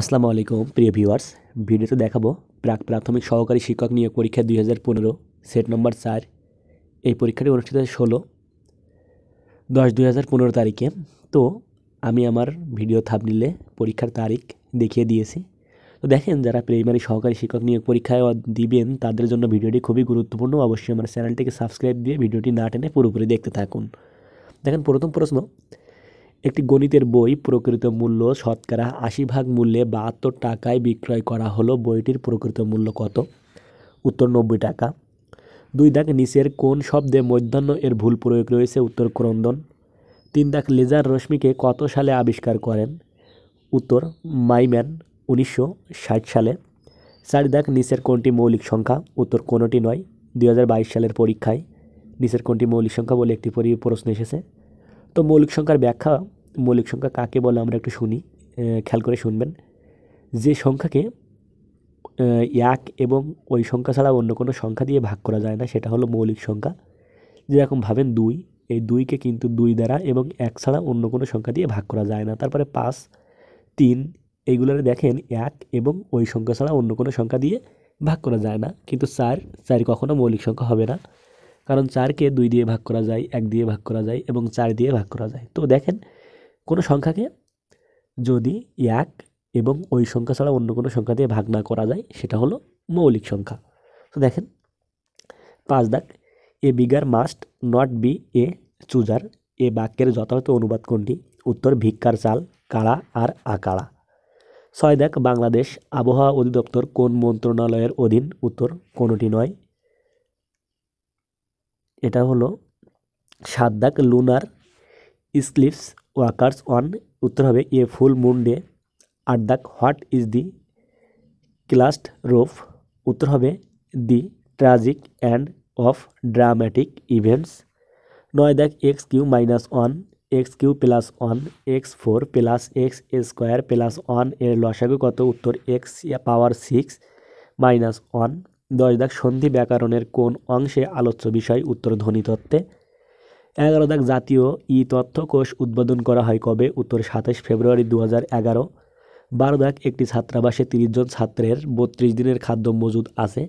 আসসালামু আলাইকুম প্রিয় ভিউয়ার্স ভিডিওতে দেখাবো প্রাক প্রাথমিক সহকারী শিক্ষক নিয়োগ পরীক্ষা দুই সেট নম্বর চার এই পরীক্ষাটি অনুষ্ঠিত ষোলো দশ দুই তারিখে তো আমি আমার ভিডিও নিলে পরীক্ষার তারিখ দেখিয়ে দিয়েছি তো দেখেন যারা প্রাইমারি সহকারী শিক্ষক নিয়োগ পরীক্ষায় দিবেন তাদের জন্য ভিডিওটি খুবই গুরুত্বপূর্ণ অবশ্যই আমার চ্যানেলটিকে সাবস্ক্রাইব দিয়ে ভিডিওটি না টেনে পুরোপুরি দেখতে থাকুন দেখেন প্রথম প্রশ্ন একটি গণিতের বই প্রকৃত মূল্য শতকরা আশি ভাগ মূল্যে বাহাত্তর টাকায় বিক্রয় করা হলো বইটির প্রকৃত মূল্য কত উত্তর নব্বই টাকা দুই দাগ নিচের কোন শব্দে মধ্যাহ্ন এর ভুল প্রয়োগ রয়েছে উত্তর ক্রন্দন তিন দাগ লেজার রশ্মিকে কত সালে আবিষ্কার করেন উত্তর মাইম্যান উনিশশো সালে চার দাগ নিচের কোনটি মৌলিক সংখ্যা উত্তর কোনোটি নয় দুই সালের পরীক্ষায় নিচের কোনটি মৌলিক সংখ্যা বলে একটি প্রশ্ন এসেছে তো মৌলিক সংখ্যার ব্যাখ্যা মৌলিক সংখ্যা কাকে বলে আমরা একটু শুনি খেয়াল করে শুনবেন যে সংখ্যাকে এক এবং ওই সংখ্যা ছাড়া অন্য কোনো সংখ্যা দিয়ে ভাগ করা যায় না সেটা হলো মৌলিক সংখ্যা যেরকম ভাবেন দুই এই দুইকে কিন্তু দুই দ্বারা এবং এক ছাড়া অন্য কোনো সংখ্যা দিয়ে ভাগ করা যায় না তারপরে পাঁচ তিন এইগুলোরে দেখেন এক এবং ওই সংখ্যা ছাড়া অন্য কোনো সংখ্যা দিয়ে ভাগ করা যায় না কিন্তু চার চার কখনও মৌলিক সংখ্যা হবে না কারণ চারকে দুই দিয়ে ভাগ করা যায় এক দিয়ে ভাগ করা যায় এবং চার দিয়ে ভাগ করা যায় তো দেখেন কোনো সংখ্যাকে যদি এক এবং ওই সংখ্যা ছাড়া অন্য কোনো সংখ্যা দিয়ে ভাগ না করা যায় সেটা হলো মৌলিক সংখ্যা তো দেখেন পাঁচ দাগ a beggar must not be a chooser এ বাক্যের যথাযথ অনুবাদ কোনটি উত্তর ভিক্ষার চাল কাড়া আর আকাড়া ছয় দেখ বাংলাদেশ আবহাওয়া অধিদপ্তর কোন মন্ত্রণালয়ের অধীন উত্তর কোনোটি নয় এটা হলো সাত দাগ লুনার স্লিপস ওয়াকার্স ওয়ান উত্তর হবে এ ফুল মুন ডে আট দ্য what is the catastrophe উত্তর হবে the tragic end of dramatic events নয় দেখ X cube minus one X cube plus one X four plus X square plus one এর লসাগু কত উত্তর X power six minus one দশ দাগ সন্ধি ব্যাকরণের কোন অংশে আলোচ্য বিষয় উত্তর ধ্বনিতত্ত্বে এগারো দাগ জাতীয় ই তথ্য কোষ উদ্বোধন করা হয় কবে উত্তর সাতাশ ফেব্রুয়ারি দু হাজার এগারো বারো দাগ একটি ছাত্রাবাসে তিরিশ জন ছাত্রের বত্রিশ দিনের খাদ্য মজুদ আছে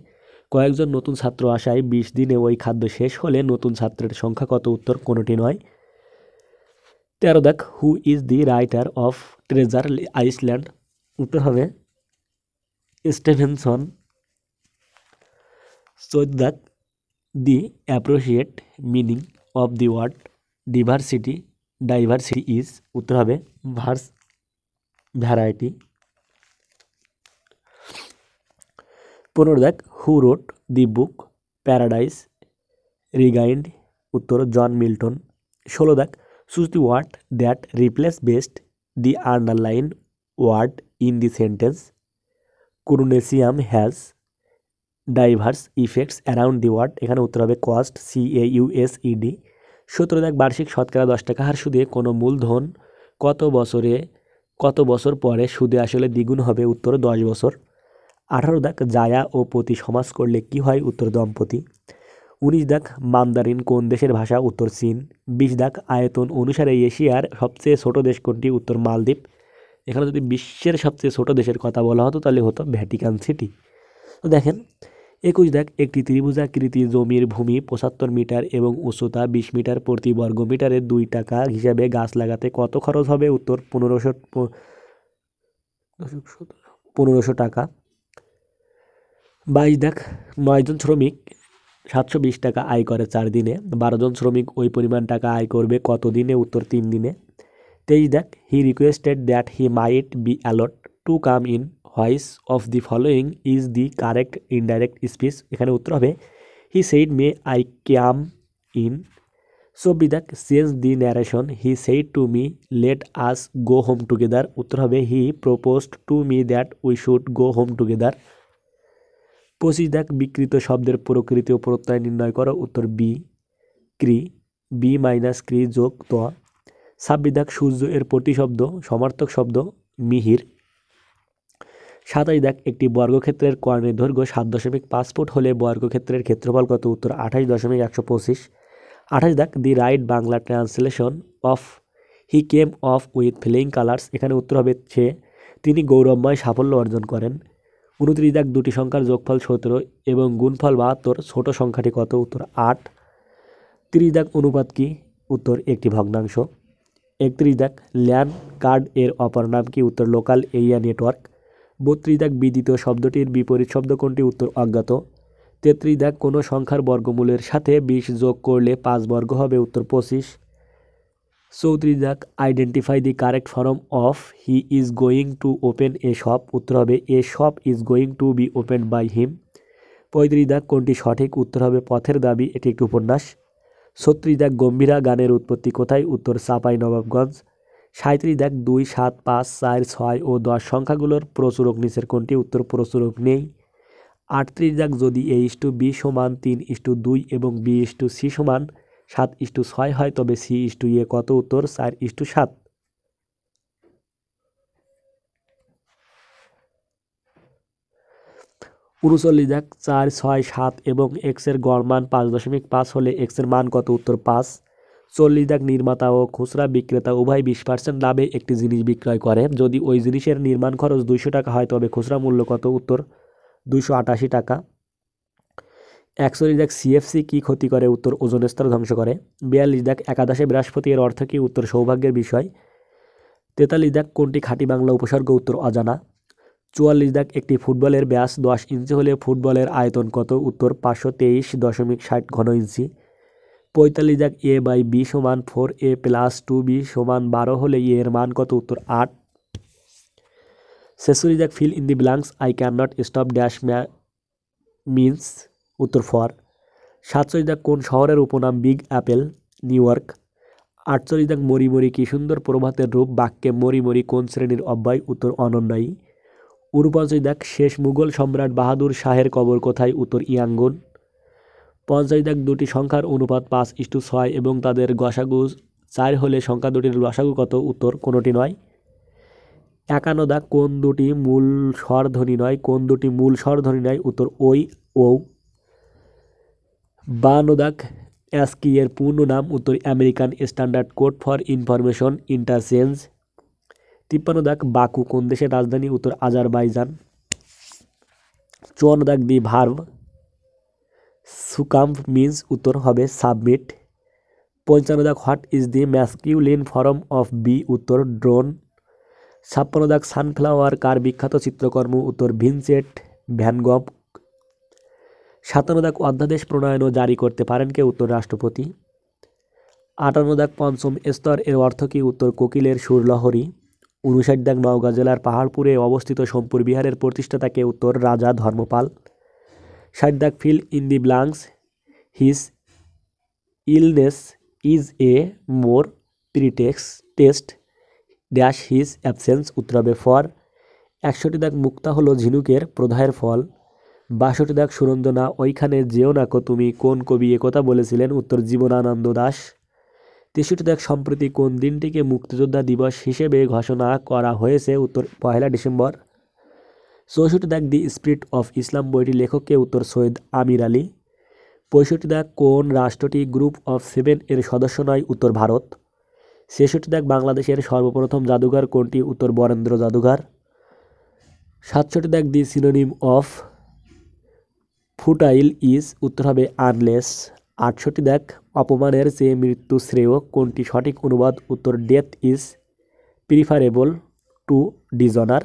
কয়েকজন নতুন ছাত্র আসায় বিশ দিনে ওই খাদ্য শেষ হলে নতুন ছাত্রের সংখ্যা কত উত্তর কোনোটি নয় তেরো দাগ who is the writer of Treasure Island উত্তর হবে স্টেভেনসন চোদ্দ the appropriate meaning of the word diversity diversity is উত্তর হবে ভার্স ভ্যারাইটি পনেরো দেখ হু রোট দি বুক প্যারাডাইস রিগাইন্ড উত্তর জন মিল্টন ষোলো দেখ choose the word that replace best the underline word in the sentence কুরুনেসিয়াম has diverse effects around the world এখানে উত্তর হবে কস্ট সি এ ইউএসইডি সতেরো দেখ বার্ষিক শতকরা দশ টাকা হার সুদে কোনো মূলধন কত বছরে কত বছর পরে সুদে আসলে দ্বিগুণ হবে উত্তর দশ বছর আঠারো দাগ জায়া ও পতি সমাজ করলে কি হয় উত্তর দম্পতি উনিশ দাগ মান্দারিন কোন দেশের ভাষা উত্তর চীন বিশ দাগ আয়তন অনুসারে এশিয়ার সবচেয়ে ছোট দেশ কোনটি উত্তর মালদ্বীপ এখানে যদি বিশ্বের সবচেয়ে ছোট দেশের কথা বলা হতো তাহলে হতো ভ্যাটিকান সিটি তো দেখেন একুশ দেখ একটি ত্রিভুজাকৃতি জমির ভূমি পঁচাত্তর মিটার এবং উচ্চতা বিশ মিটার প্রতি বর্গ মিটারে দুই টাকা হিসাবে গাছ লাগাতে কত খরচ হবে উত্তর পনেরোশো পনেরোশো টাকা বাইশ দেখ নয়জন শ্রমিক সাতশো বিশ টাকা আয় করে চার দিনে বারোজন শ্রমিক ওই পরিমাণ টাকা আয় করবে কত দিনে উত্তর তিন দিনে তেইশ দেখ he requested that he might be allowed to come in which of the following is the correct indirect speech এখানে উত্তর হবে he said may I come in সো বিদাক change the narration he said to me let us go home together উত্তর হবে he proposed to me that we should go home together পঁচিশ দাগ বিকৃত শব্দের প্রকৃতি ও প্রত্যয় নির্ণয় করো উত্তর বি ক্রি বি মাইনাস ক্রি যোগ ত ছাব্বিশ দাগ সূর্য এর প্রতিশব্দ সমার্থক শব্দ মিহির সাতাশ দেখ একটি বর্গক্ষেত্রের কর্ণের দৈর্ঘ্য সাত দশমিক পাঁচ ফুট হলে বর্গক্ষেত্রের ক্ষেত্রফল কত উত্তর আঠাশ দশমিক একশো পঁচিশ আঠাশ দেখ the right Bangla translation of he came off with flying colours এখানে উত্তর হবে সে তিনি গৌরবময় সাফল্য অর্জন করেন উনত্রিশ দেখ দুটি সংখ্যার যোগফল সতেরো এবং গুণফল বাহাত্তর ছোট সংখ্যাটি কত উত্তর আট তিরিশ দেখ অনুপাত কি উত্তর একটি ভগ্নাংশ একত্রিশ দেখ ল্যান কার্ড এর অপর নাম কি উত্তর লোকাল এরিয়া নেটওয়ার্ক বত্রিশ দাগ বিদিত শব্দটির বিপরীত শব্দ কোনটি উত্তর অজ্ঞাত তেত্রিশ দাগ কোনো সংখ্যার বর্গমূলের সাথে বিশ যোগ করলে পাঁচ বর্গ হবে উত্তর পঁচিশ চৌত্রিশ দাগ identify the correct form of he is going to open a shop উত্তর হবে a shop is going to be open by him পঁয়ত্রিশ দাগ কোনটি সঠিক উত্তর হবে পথের দাবি এটি একটি উপন্যাস ছত্রিশ দাগ গম্ভীরা গানের উৎপত্তি কোথায় উত্তর সাপাই নবাবগঞ্জ সাঁত্রিশ দেখ দুই সাত পাঁচ চার ছয় ও দশ সংখ্যাগুলোর প্রচুরক নিচের কোনটি উত্তর প্রচুরক নেই আটত্রিশ দেখ যদি এ ইস্টু বি সমান তিন ইস্টু দুই এবং বি ইস্টু সি সমান সাত ইস্টু ছয় হয় তবে সি ইস্টু এ কত উত্তর চার ইস্টু সাত উনচল্লিশ দেখ চার ছয় সাত এবং এক্সের গড় মান পাঁচ দশমিক পাঁচ হলে এক্সের মান কত উত্তর পাঁচ চল্লিশ দাগ নির্মাতা ও খুচরা বিক্রেতা উভয় বিশ পার্সেন্ট লাভে একটি জিনিস বিক্রয় করে যদি ওই জিনিসের নির্মাণ খরচ দুইশো টাকা হয় তবে খুচরা মূল্য কত উত্তর দুইশো আটাশি টাকা একচল্লিশ দাগ সিএফসি কী ক্ষতি করে উত্তর ওজন স্তর ধ্বংস করে বিয়াল্লিশ দাগ একাদশে বৃহস্পতি এর অর্থ কী উত্তর সৌভাগ্যের বিষয় তেতাল্লিশ দাগ কোনটি খাঁটি বাংলা উপসর্গ উত্তর অজানা চুয়াল্লিশ দাগ একটি ফুটবলের ব্যাস দশ ইঞ্চি হলে ফুটবলের আয়তন কত উত্তর পাঁচশো তেইশ দশমিক ষাট ঘন ইঞ্চি পঁয়তাল্লিশ যাক এ বাই বি সমান four A plus two B সমান বারো হলে এ এর মান কত উত্তর আট ছেচল্লিশ যাক fill in the blanks I can not stop dash ম্যা মিনস উত্তর ফর সাতচল্লিশ যাক কোন শহরের উপনাম বিগ অ্যাপেল নিউ ইয়র্ক আটচল্লিশ যাক মরি মরি কি সুন্দর প্রভাতের রূপ বাক্যে মরি মরি কোন শ্রেণীর অব্যয় উত্তর অনন্যায়ী উনপঞ্চাশ দেখ শেষ মুঘল সম্রাট বাহাদুর শাহের কবর কোথায় উত্তর ইয়াঙ্গুন পঞ্চাশ দাগ দুটি সংখ্যার অনুপাত পাঁচ ইস্টু ছয় এবং তাদের গসাগু চার হলে সংখ্যা দুটির লসাগু কত উত্তর কোনোটি নয় একান্ন দাগ কোন দুটি মূল স্বরধ্বনি নয় কোন দুটি মূল স্বরধ্বনি নয় উত্তর ওই ও বান্ন দাগ অ্যাস্কি এর পূর্ণ নাম উত্তর American standard code for information interchange তিপ্পান্ন দাগ বাকু কোন দেশের রাজধানী উত্তর আজারবাইজান চুয়ান্ন দাগ দি ভার্ভ সুকাম মিন্স উত্তর হবে সাবমিট পঞ্চান্ন দাগ what is the masculine form of bee উত্তর ড্রোন ছাপ্পান্ন দাগ সানফ্লাওয়ার কার বিখ্যাত চিত্রকর্ম উত্তর ভিনসেট ভ্যানগপ সাতান্ন দাগ অধ্যাদেশ প্রণয়ন জারি করতে পারেন কে উত্তর রাষ্ট্রপতি আটান্ন দাগ পঞ্চম স্তর এর অর্থ কি উত্তর কোকিলের সুরলহরী উনষাট দাগ নওগাঁ জেলার পাহাড়পুরে অবস্থিত সোমপুর বিহারের প্রতিষ্ঠাতাকে উত্তর রাজা ধর্মপাল ষাট দ্য fill in the blanks his illness is a more pretext dash his absence উত্তর হবে ফর একষট্টি দাগ মুক্তা হলো ঝিনুকের প্রধায়ের ফল বাষট্টি দাগ সুরঞ্জনা ওইখানে যেও নাকো তুমি কোন কবি একথা বলেছিলেন উত্তর জীবনানন্দ দাস তেষট্টি দাগ সম্প্রতি কোন দিনটিকে মুক্তিযোদ্ধা দিবস হিসেবে ঘোষণা করা হয়েছে উত্তর পহেলা ডিসেম্বর চৌষট্টি দাগ দি স্পিরিট অফ ইসলাম বইটি লেখককে উত্তর সৈয়দ আমির আলী পঁয়ষট্টি দাগ কোন রাষ্ট্রটি গ্রুপ অফ সেভেন এর সদস্য নয় উত্তর ভারত ছেষট্টি দাগ বাংলাদেশের সর্বপ্রথম জাদুঘর কোনটি উত্তর বরেন্দ্র জাদুঘর সাতষট্টি দাগ the synonym of futile is উত্তর হবে আনলেস আটষট্টি দাগ অপমানের চেয়ে মৃত্যু শ্রেয় কোনটি সঠিক অনুবাদ উত্তর death is preferable to dishonour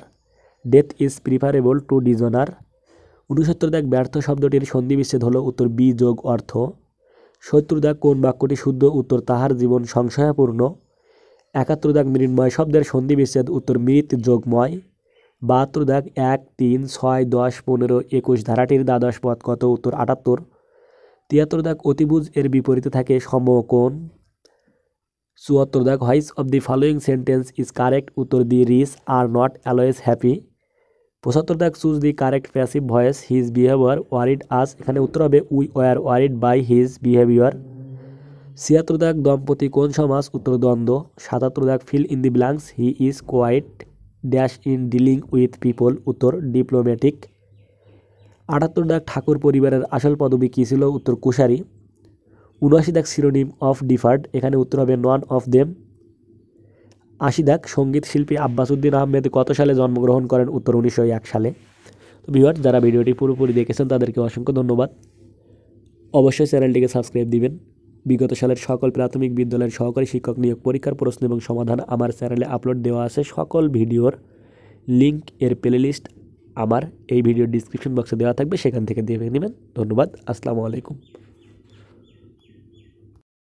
death is preferable to dishonour উনসত্তর দাগ ব্যর্থ শব্দটির সন্ধিবিচ্ছেদ হল উত্তর বি যোগ অর্থ সত্তর দাগ কোন বাক্যটি শুদ্ধ উত্তর তাহার জীবন সংশয়পূর্ণ একাত্তর দাগ মৃন্ময় শব্দের সন্ধিবিচ্ছেদ উত্তর মৃত যোগময় বাহাত্তর দাগ এক তিন ছয় দশ পনেরো একুশ ধারাটির দ্বাদশ পদ কত উত্তর আটাত্তর তিয়াত্তর দাগ অতিভুজ এর বিপরীতে থাকে সমকোণ চুয়াত্তর দাগ which of the following sentence is correct উত্তর the rich are not always happy পঁচাত্তর দ্যাক choose the correct passive voice his behaviour worried us এখানে উত্তর হবে we were worried by his behaviour ছিয়াত্তর দাগ দম্পতি কোন সমাজ উত্তর দ্বন্দ্ব সাতাত্তর দাগ fill in the blanks he is quite dash in dealing with people উত্তর ডিপ্লোম্যাটিক আটাত্তর দাগ ঠাকুর পরিবারের আসল পদবি কী ছিল উত্তর কুশারি উনআশি দাগ সিরোনিম অফ ডিফার্ড এখানে উত্তর হবে নন অফ দেম আশিদাক সঙ্গীত শিল্পী আব্বাস উদ্দিন আহমেদ কত সালে জন্মগ্রহণ করেন উত্তর উনিশশো এক সালে তো বিভার যারা ভিডিওটি পুরোপুরি দেখেছেন তাদেরকে অসংখ্য ধন্যবাদ অবশ্যই চ্যানেলটিকে সাবস্ক্রাইব দিবেন বিগত সালের সকল প্রাথমিক বিদ্যালয়ের সহকারী শিক্ষক নিয়োগ পরীক্ষার প্রশ্ন এবং সমাধান আমার চ্যানেলে আপলোড দেওয়া আছে সকল ভিডিওর লিঙ্ক এর প্লেলিস্ট আমার এই ভিডিওর ডিসক্রিপশন বক্সে দেওয়া থাকবে সেখান থেকে দেখে নেবেন ধন্যবাদ আসসালামু আলাইকুম